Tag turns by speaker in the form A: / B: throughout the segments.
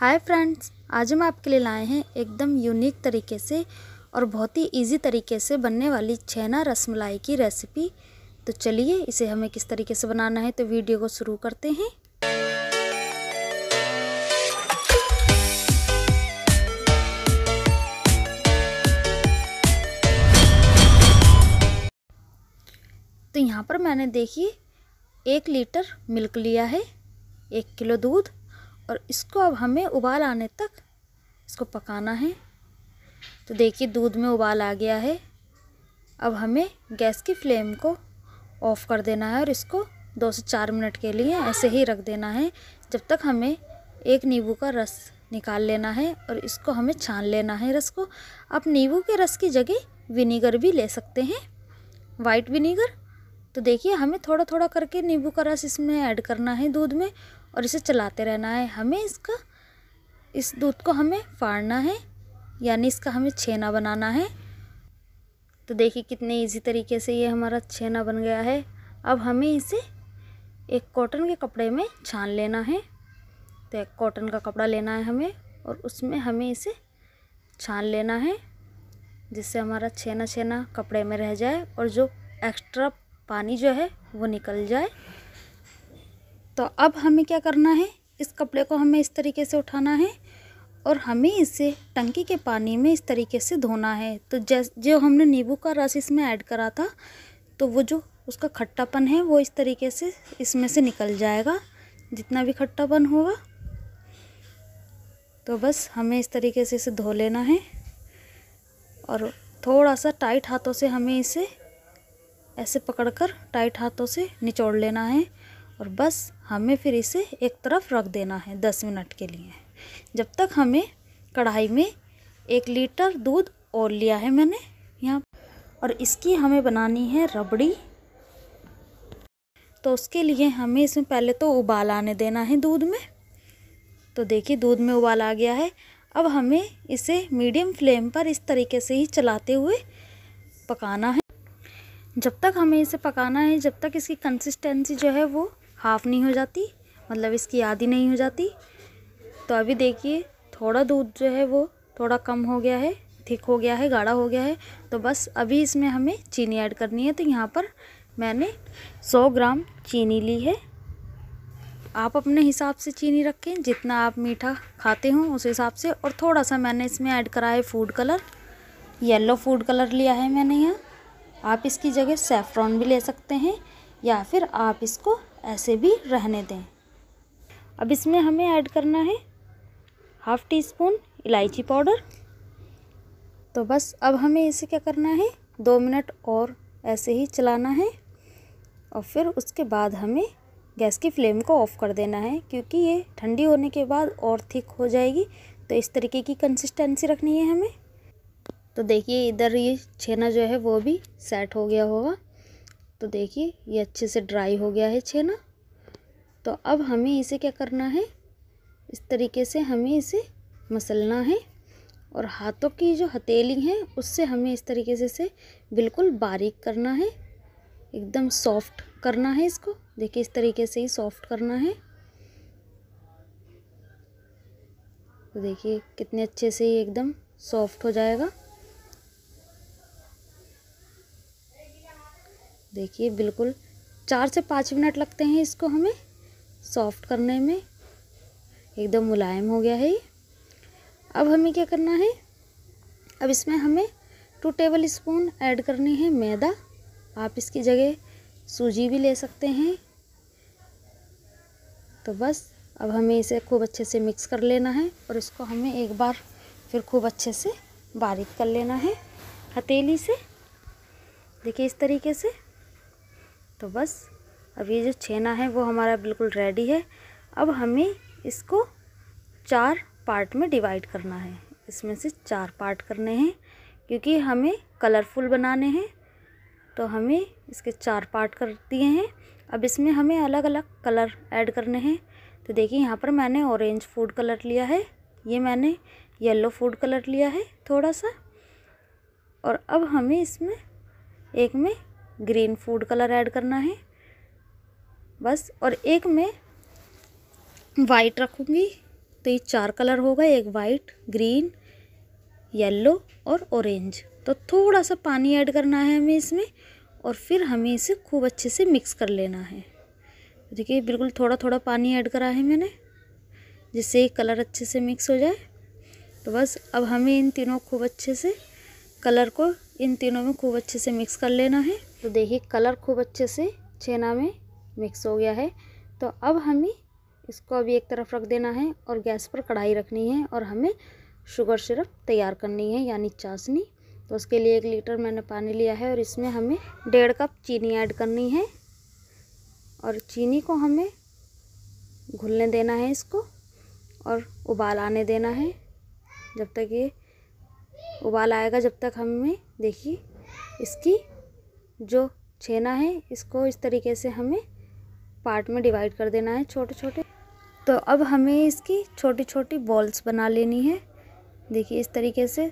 A: hi friends आज हम आपके लिए लाए हैं एकदम यूनिक तरीके से और बहुत ही इजी तरीके से बनने वाली छेना रसमलाई की रेसिपी तो चलिए इसे हमें किस तरीके से बनाना है तो वीडियो को शुरू करते हैं तो यहाँ पर मैंने देखी एक लीटर मिल्क लिया है एक किलो दूध और इसको अब हमें उबाल आने तक इसको पकाना है तो देखिए दूध में उबाल आ गया है अब हमें गैस की फ्लेम को ऑफ़ कर देना है और इसको दो से चार मिनट के लिए ऐसे ही रख देना है जब तक हमें एक नींबू का रस निकाल लेना है और इसको हमें छान लेना है रस को आप नींबू के रस की जगह विनीगर भी ले सकते हैं वाइट विनीगर तो देखिए हमें थोड़ा थोड़ा करके नींबू का रस इसमें ऐड करना है दूध में और इसे चलाते रहना है हमें इसका इस दूध को हमें फाड़ना है यानी इसका हमें छेना बनाना है तो देखिए कितने इजी तरीके से ये हमारा छेना बन गया है अब हमें इसे एक कॉटन के कपड़े में छान लेना है तो एक कॉटन का कपड़ा लेना है हमें और उसमें हमें इसे छान लेना है जिससे हमारा छेना छेना कपड़े में रह जाए और जो एक्स्ट्रा पानी जो है वो निकल जाए तो अब हमें क्या करना है इस कपड़े को हमें इस तरीके से उठाना है और हमें इसे टंकी के पानी में इस तरीके से धोना है तो जैस जो हमने नींबू का रस इसमें ऐड करा था तो वो जो उसका खट्टापन है वो इस तरीके से इसमें से निकल जाएगा जितना भी खट्टापन होगा तो बस हमें इस तरीके से इसे धो लेना है और थोड़ा सा टाइट हाथों से हमें इसे ऐसे पकड़कर टाइट हाथों से निचोड़ लेना है और बस हमें फिर इसे एक तरफ रख देना है दस मिनट के लिए जब तक हमें कढ़ाई में एक लीटर दूध और लिया है मैंने यहाँ और इसकी हमें बनानी है रबड़ी तो उसके लिए हमें इसमें पहले तो उबाल आने देना है दूध में तो देखिए दूध में उबाल आ गया है अब हमें इसे मीडियम फ्लेम पर इस तरीके से ही चलाते हुए पकाना है जब तक हमें इसे पकाना है जब तक इसकी कंसिस्टेंसी जो है वो हाफ़ नहीं हो जाती मतलब इसकी आधी नहीं हो जाती तो अभी देखिए थोड़ा दूध जो है वो थोड़ा कम हो गया है थिक हो गया है गाढ़ा हो गया है तो बस अभी इसमें हमें चीनी ऐड करनी है तो यहाँ पर मैंने 100 ग्राम चीनी ली है आप अपने हिसाब से चीनी रखें जितना आप मीठा खाते हो उस हिसाब से और थोड़ा सा मैंने इसमें ऐड करा है food colour yellow food colour लिया है मैंने यहाँ आप इसकी जगह सेफ्रॉन भी ले सकते हैं या फिर आप इसको ऐसे भी रहने दें अब इसमें हमें ऐड करना है हाफ़ टी स्पून इलायची पाउडर तो बस अब हमें इसे क्या करना है दो मिनट और ऐसे ही चलाना है और फिर उसके बाद हमें गैस की फ्लेम को ऑफ़ कर देना है क्योंकि ये ठंडी होने के बाद और थिक हो जाएगी तो इस तरीके की कंसिस्टेंसी रखनी है हमें तो देखिए इधर ये छेना जो है वो भी सेट हो गया होगा तो देखिए ये अच्छे से ड्राई हो गया है छेना तो अब हमें इसे क्या करना है इस तरीके से हमें इसे मसलना है और हाथों की जो हथेली है उससे हमें इस तरीके से इसे बिल्कुल बारीक करना है एकदम सॉफ्ट करना है इसको देखिए इस तरीके से ही सॉफ्ट करना है तो देखिए कितने अच्छे से ये एकदम सॉफ्ट हो जाएगा देखिए बिल्कुल चार से पाँच मिनट लगते हैं इसको हमें सॉफ्ट करने में एकदम मुलायम हो गया है अब हमें क्या करना है अब इसमें हमें टू टेबल स्पून ऐड करनी है मैदा आप इसकी जगह सूजी भी ले सकते हैं तो बस अब हमें इसे खूब अच्छे से मिक्स कर लेना है और इसको हमें एक बार फिर खूब अच्छे से बारीक कर लेना है हथेली से देखिए इस तरीके से तो बस अब ये जो छेना है वो हमारा बिल्कुल रेडी है अब हमें इसको चार पार्ट में डिवाइड करना है इसमें से चार पार्ट करने हैं क्योंकि हमें कलरफुल बनाने हैं तो हमें इसके चार पार्ट कर दिए हैं अब इसमें हमें अलग अलग कलर ऐड करने हैं तो देखिए यहाँ पर मैंने ऑरेंज फूड कलर लिया है ये मैंने येलो फूड कलर लिया है थोड़ा सा और अब हमें इसमें एक में ग्रीन फूड कलर ऐड करना है बस और एक मैं वाइट रखूँगी तो ये चार कलर होगा एक वाइट ग्रीन येलो और ऑरेंज तो थोड़ा सा पानी ऐड करना है हमें इसमें और फिर हमें इसे खूब अच्छे से मिक्स कर लेना है देखिए बिल्कुल थोड़ा थोड़ा पानी ऐड करा है मैंने जिससे कलर अच्छे से मिक्स हो जाए तो बस अब हमें इन तीनों खूब अच्छे से कलर को इन तीनों में खूब अच्छे से मिक्स कर लेना है तो देखिए कलर खूब अच्छे से छेना में मिक्स हो गया है तो अब हमें इसको अभी एक तरफ रख देना है और गैस पर कढ़ाई रखनी है और हमें शुगर सिरप तैयार करनी है यानी चाशनी तो उसके लिए एक लीटर मैंने पानी लिया है और इसमें हमें डेढ़ कप चीनी ऐड करनी है और चीनी को हमें घुलने देना है इसको और उबाल आने देना है जब तक ये उबाल आएगा जब तक हमें देखिए इसकी जो छेना है इसको इस तरीके से हमें पार्ट में डिवाइड कर देना है छोटे छोटे तो अब हमें इसकी छोटी छोटी बॉल्स बना लेनी है देखिए इस तरीके से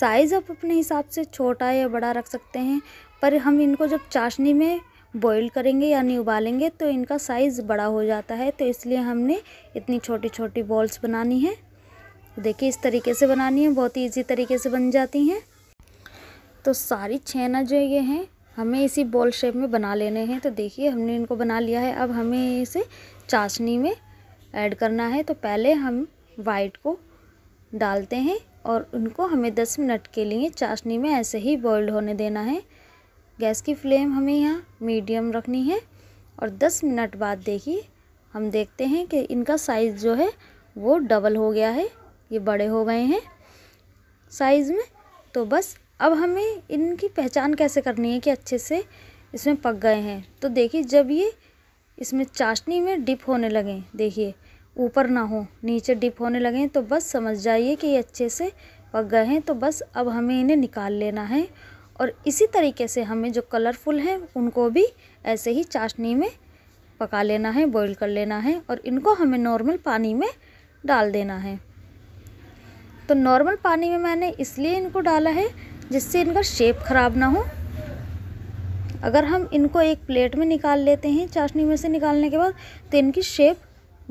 A: साइज़ आप अपने हिसाब से छोटा या बड़ा रख सकते हैं पर हम इनको जब चाशनी में बॉईल करेंगे यानी उबालेंगे तो इनका साइज़ बड़ा हो जाता है तो इसलिए हमने इतनी छोटी छोटी बॉल्स बनानी है देखिए इस तरीके से बनानी है बहुत ही ईजी तरीके से बन जाती हैं तो सारी छेना जो ये हैं हमें इसी बॉल शेप में बना लेने हैं तो देखिए हमने इनको बना लिया है अब हमें इसे चाशनी में ऐड करना है तो पहले हम वाइट को डालते हैं और उनको हमें दस मिनट के लिए चाशनी में ऐसे ही बॉयल्ड होने देना है गैस की फ्लेम हमें यहाँ मीडियम रखनी है और दस मिनट बाद देखिए हम देखते हैं कि इनका साइज़ जो है वो डबल हो गया है ये बड़े हो गए हैं साइज़ में तो बस अब हमें इनकी पहचान कैसे करनी है कि अच्छे से इसमें पक गए हैं तो देखिए जब ये इसमें चाशनी में डिप होने लगें देखिए ऊपर ना हो नीचे डिप होने लगें तो बस समझ जाइए कि ये अच्छे से पक गए हैं तो बस अब हमें इन्हें निकाल लेना है और इसी तरीके से हमें जो कलरफुल हैं उनको भी ऐसे ही चाशनी में पका लेना है बॉईल कर लेना है और इनको हमें नॉर्मल पानी में डाल देना है तो नॉर्मल पानी में मैंने इसलिए इनको डाला है जिससे इनका शेप ख़राब ना हो अगर हम इनको एक प्लेट में निकाल लेते हैं चाशनी में से निकालने के बाद तो इनकी शेप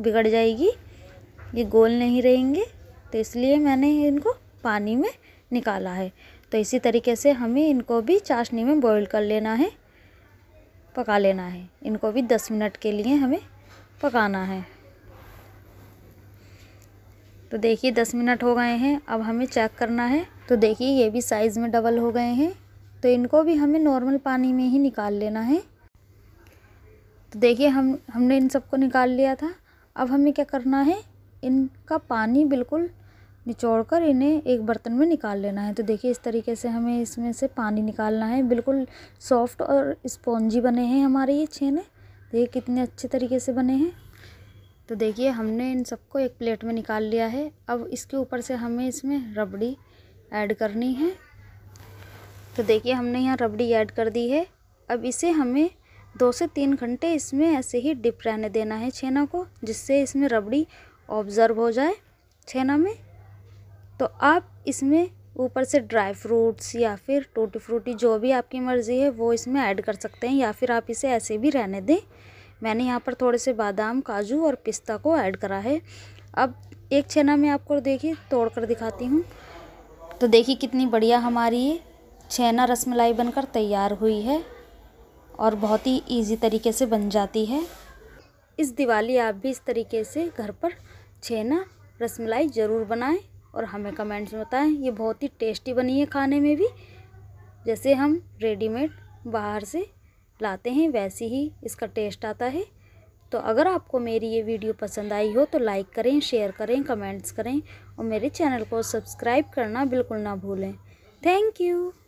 A: बिगड़ जाएगी ये गोल नहीं रहेंगे तो इसलिए मैंने इनको पानी में निकाला है तो इसी तरीके से हमें इनको भी चाशनी में बॉईल कर लेना है पका लेना है इनको भी दस मिनट के लिए हमें पकाना है तो देखिए दस मिनट हो गए हैं अब हमें चेक करना है तो देखिए ये भी साइज़ में डबल हो गए हैं तो इनको भी हमें नॉर्मल पानी में ही निकाल लेना है तो देखिए हम हमने इन सबको निकाल लिया था अब हमें क्या करना है इनका पानी बिल्कुल निचोड़ कर इन्हें एक बर्तन में निकाल लेना है तो देखिए इस तरीके से हमें इसमें से पानी निकालना है बिल्कुल सॉफ्ट और स्पॉन्जी बने हैं हमारे ये छेने देखिए कितने अच्छे तरीके से बने हैं तो देखिए हमने इन सबको एक प्लेट में निकाल लिया है अब इसके ऊपर से हमें इसमें रबड़ी ऐड करनी है तो देखिए हमने यहाँ रबड़ी ऐड कर दी है अब इसे हमें दो से तीन घंटे इसमें ऐसे ही डिप रहने देना है छेना को जिससे इसमें रबड़ी ऑब्ज़र्व हो जाए छेना में तो आप इसमें ऊपर से ड्राई फ्रूट्स या फिर टूटी फ्रूटी जो भी आपकी मर्ज़ी है वो इसमें ऐड कर सकते हैं या फिर आप इसे ऐसे भी रहने दें मैंने यहाँ पर थोड़े से बादाम काजू और पिस्ता को ऐड करा है अब एक छेना में आपको देखिए तोड़ कर दिखाती हूँ तो देखिए कितनी बढ़िया हमारी ये छेना रसमलाई बनकर तैयार हुई है और बहुत ही इजी तरीके से बन जाती है इस दिवाली आप भी इस तरीके से घर पर छेना रसमलाई ज़रूर बनाएं और हमें कमेंट्स में बताएं ये बहुत ही टेस्टी बनी है खाने में भी जैसे हम रेडीमेड बाहर से लाते हैं वैसे ही इसका टेस्ट आता है तो अगर आपको मेरी ये वीडियो पसंद आई हो तो लाइक करें शेयर करें कमेंट्स करें और मेरे चैनल को सब्सक्राइब करना बिल्कुल ना भूलें थैंक यू